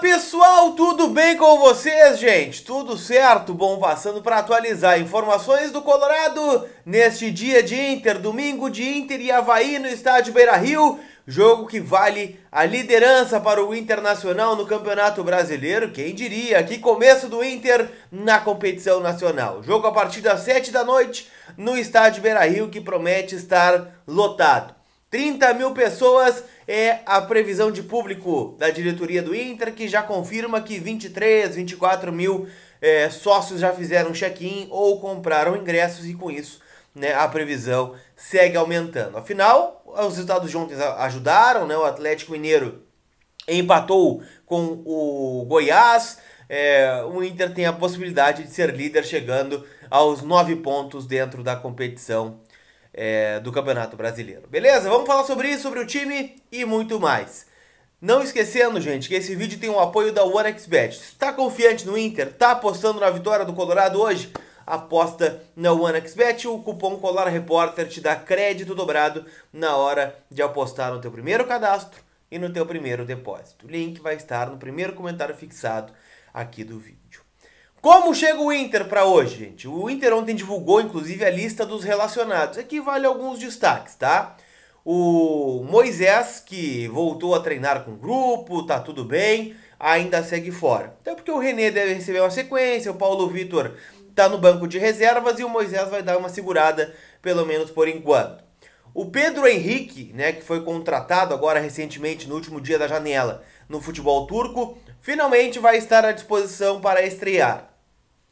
pessoal, tudo bem com vocês, gente? Tudo certo? Bom, passando para atualizar informações do Colorado neste dia de Inter, domingo de Inter e Havaí no estádio Beira Rio, jogo que vale a liderança para o Internacional no Campeonato Brasileiro, quem diria? Que começo do Inter na competição nacional. Jogo a partir das 7 da noite no estádio Beira Rio que promete estar lotado. 30 mil pessoas é a previsão de público da diretoria do Inter, que já confirma que 23, 24 mil é, sócios já fizeram check-in ou compraram ingressos e com isso né, a previsão segue aumentando. Afinal, os resultados de ontem ajudaram, né, o Atlético Mineiro empatou com o Goiás, é, o Inter tem a possibilidade de ser líder chegando aos nove pontos dentro da competição é, do Campeonato Brasileiro. Beleza? Vamos falar sobre isso, sobre o time e muito mais. Não esquecendo, gente, que esse vídeo tem o apoio da OneXBet. Está confiante no Inter? Está apostando na vitória do Colorado hoje? aposta na OneXBet, o cupom Colar Repórter te dá crédito dobrado na hora de apostar no teu primeiro cadastro e no teu primeiro depósito. O link vai estar no primeiro comentário fixado aqui do vídeo. Como chega o Inter para hoje, gente? O Inter ontem divulgou, inclusive, a lista dos relacionados. Aqui vale alguns destaques, tá? O Moisés, que voltou a treinar com o grupo, tá tudo bem, ainda segue fora. Até porque o René deve receber uma sequência, o Paulo Vitor tá no banco de reservas e o Moisés vai dar uma segurada, pelo menos por enquanto. O Pedro Henrique, né, que foi contratado agora recentemente no último dia da janela no futebol turco, finalmente vai estar à disposição para estrear.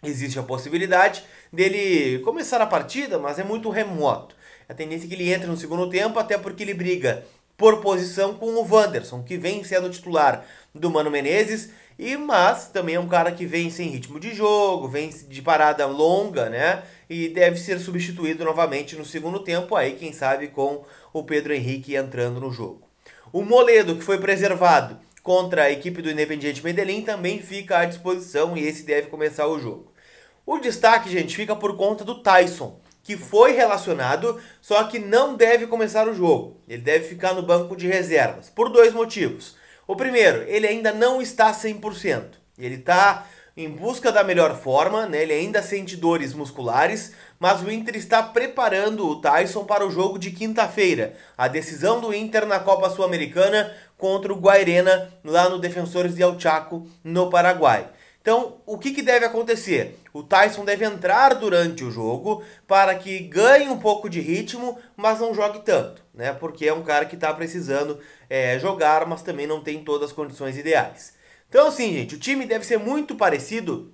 Existe a possibilidade dele começar a partida, mas é muito remoto. A tendência é que ele entre no segundo tempo, até porque ele briga por posição com o Wanderson, que vem sendo titular do Mano Menezes, e mas também é um cara que vem sem ritmo de jogo, vem de parada longa, né? E deve ser substituído novamente no segundo tempo, aí quem sabe com o Pedro Henrique entrando no jogo. O Moledo, que foi preservado contra a equipe do Independiente Medellín, também fica à disposição e esse deve começar o jogo. O destaque, gente, fica por conta do Tyson que foi relacionado, só que não deve começar o jogo. Ele deve ficar no banco de reservas, por dois motivos. O primeiro, ele ainda não está 100%. Ele está em busca da melhor forma, né? ele ainda sente dores musculares, mas o Inter está preparando o Tyson para o jogo de quinta-feira, a decisão do Inter na Copa Sul-Americana contra o Guairena, lá no Defensores de El Chaco, no Paraguai. Então, o que, que deve acontecer? O Tyson deve entrar durante o jogo para que ganhe um pouco de ritmo, mas não jogue tanto, né? Porque é um cara que está precisando é, jogar, mas também não tem todas as condições ideais. Então, assim, gente, o time deve ser muito parecido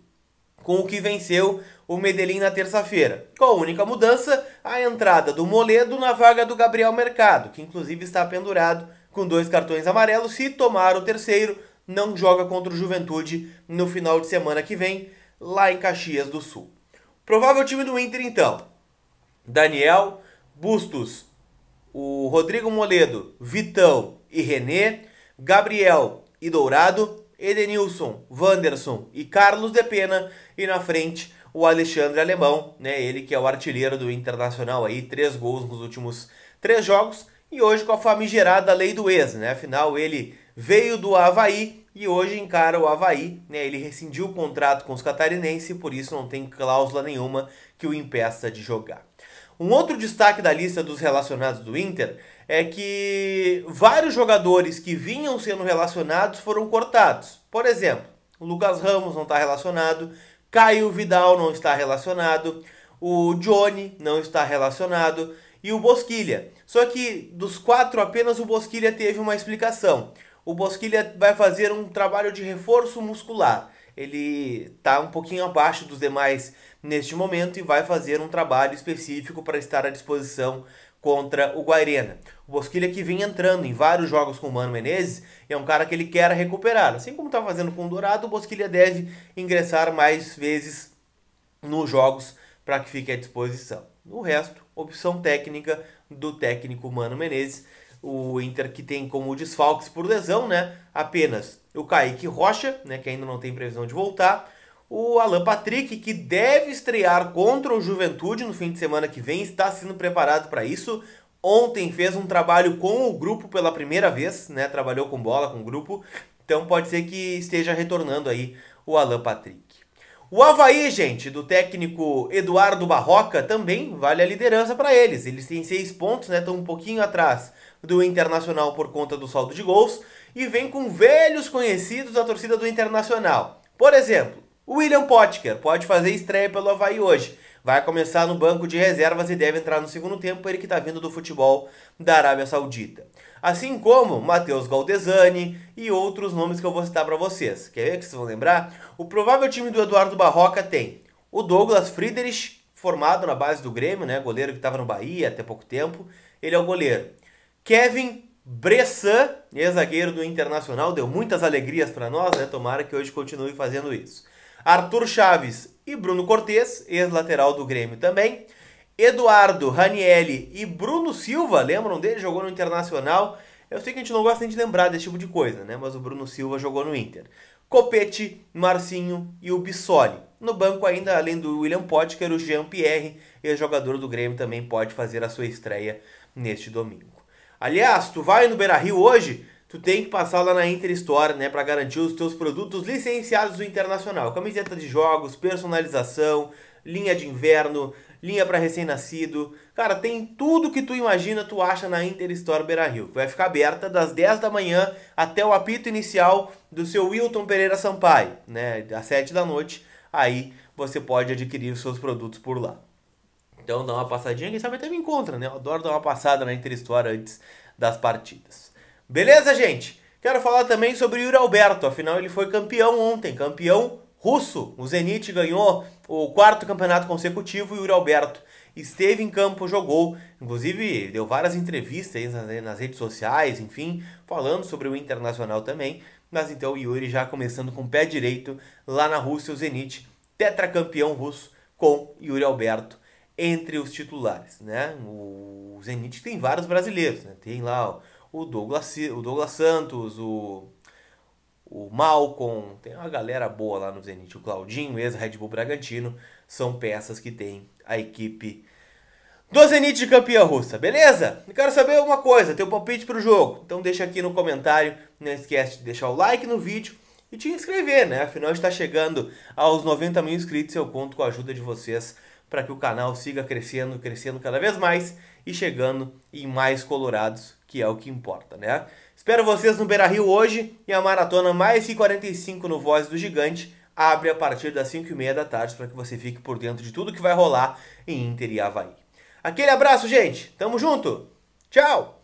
com o que venceu o Medellín na terça-feira. Com a única mudança, a entrada do Moledo na vaga do Gabriel Mercado, que inclusive está pendurado com dois cartões amarelos. Se tomar o terceiro, não joga contra o Juventude no final de semana que vem, lá em Caxias do Sul. Provável time do Inter, então: Daniel, Bustos, o Rodrigo Moledo, Vitão e René, Gabriel e Dourado, Edenilson, Wanderson e Carlos De Pena, e na frente o Alexandre Alemão, né? Ele que é o artilheiro do Internacional aí, três gols nos últimos três jogos, e hoje com a famigerada lei do ex, né? Afinal, ele veio do Havaí e hoje encara o Havaí. Né? Ele rescindiu o contrato com os catarinenses e por isso não tem cláusula nenhuma que o impeça de jogar. Um outro destaque da lista dos relacionados do Inter é que vários jogadores que vinham sendo relacionados foram cortados. Por exemplo, o Lucas Ramos não está relacionado, Caio Vidal não está relacionado, o Johnny não está relacionado e o Bosquilha. Só que dos quatro, apenas o Bosquilha teve uma explicação o Bosquilha vai fazer um trabalho de reforço muscular. Ele está um pouquinho abaixo dos demais neste momento e vai fazer um trabalho específico para estar à disposição contra o Guarena. O Bosquilha que vem entrando em vários jogos com o Mano Menezes é um cara que ele quer recuperar. Assim como está fazendo com o Dourado, o Bosquilha deve ingressar mais vezes nos jogos para que fique à disposição. O resto, opção técnica do técnico Mano Menezes o Inter que tem como desfalques por lesão, né? Apenas o Kaique Rocha, né, que ainda não tem previsão de voltar, o Alan Patrick, que deve estrear contra o Juventude no fim de semana que vem, está sendo preparado para isso. Ontem fez um trabalho com o grupo pela primeira vez, né? Trabalhou com bola com o grupo. Então pode ser que esteja retornando aí o Alan Patrick. O Havaí, gente, do técnico Eduardo Barroca, também vale a liderança para eles. Eles têm seis pontos, né? Estão um pouquinho atrás do Internacional por conta do saldo de gols e vem com velhos conhecidos da torcida do Internacional. Por exemplo, o William Potker pode fazer estreia pelo Havaí hoje vai começar no banco de reservas e deve entrar no segundo tempo, ele que está vindo do futebol da Arábia Saudita. Assim como Matheus Galdesani e outros nomes que eu vou citar para vocês. Quer ver que vocês vão lembrar? O provável time do Eduardo Barroca tem o Douglas Friedrich, formado na base do Grêmio, né? goleiro que estava no Bahia até pouco tempo. Ele é o goleiro. Kevin Bressan, ex-zagueiro do Internacional, deu muitas alegrias para nós, né? Tomara que hoje continue fazendo isso. Arthur Chaves e Bruno Cortes, ex-lateral do Grêmio também. Eduardo Ranielli e Bruno Silva, lembram dele? Jogou no Internacional. Eu sei que a gente não gosta nem de lembrar desse tipo de coisa, né? Mas o Bruno Silva jogou no Inter. Copete, Marcinho e o Bissoli. No banco ainda, além do William Potker, o Jean Pierre, ex-jogador do Grêmio, também pode fazer a sua estreia neste domingo. Aliás, tu vai no Beira-Rio hoje? tu tem que passar lá na Inter Store, né, para garantir os teus produtos licenciados do internacional. Camiseta de jogos, personalização, linha de inverno, linha para recém-nascido. Cara, tem tudo que tu imagina, tu acha na Inter Store Beira Rio. Vai ficar aberta das 10 da manhã até o apito inicial do seu Wilton Pereira Sampaio, né, às 7 da noite. Aí você pode adquirir os seus produtos por lá. Então dá uma passadinha, quem sabe até me encontra, né? Eu adoro dar uma passada na Inter Store antes das partidas. Beleza, gente? Quero falar também sobre o Yuri Alberto, afinal ele foi campeão ontem, campeão russo. O Zenit ganhou o quarto campeonato consecutivo e o Yuri Alberto esteve em campo, jogou, inclusive deu várias entrevistas nas redes sociais, enfim, falando sobre o Internacional também. Mas então o Yuri já começando com o pé direito lá na Rússia, o Zenit, tetracampeão russo com Yuri Alberto entre os titulares, né? O Zenit tem vários brasileiros, né? Tem lá ó, o Douglas, o Douglas Santos, o, o Malcolm, tem uma galera boa lá no Zenit, o Claudinho, ex-Red Bull Bragantino, são peças que tem a equipe do Zenit de campeã russa, beleza? Eu quero saber uma coisa, teu palpite para o jogo, então deixa aqui no comentário, não esquece de deixar o like no vídeo, e te inscrever, né? Afinal, está chegando aos 90 mil inscritos. Eu conto com a ajuda de vocês para que o canal siga crescendo, crescendo cada vez mais e chegando em mais colorados que é o que importa, né? Espero vocês no Beira Rio hoje e a maratona mais que 45 no Voz do Gigante abre a partir das 5 e meia da tarde para que você fique por dentro de tudo que vai rolar em Inter e Havaí. Aquele abraço, gente. Tamo junto. Tchau.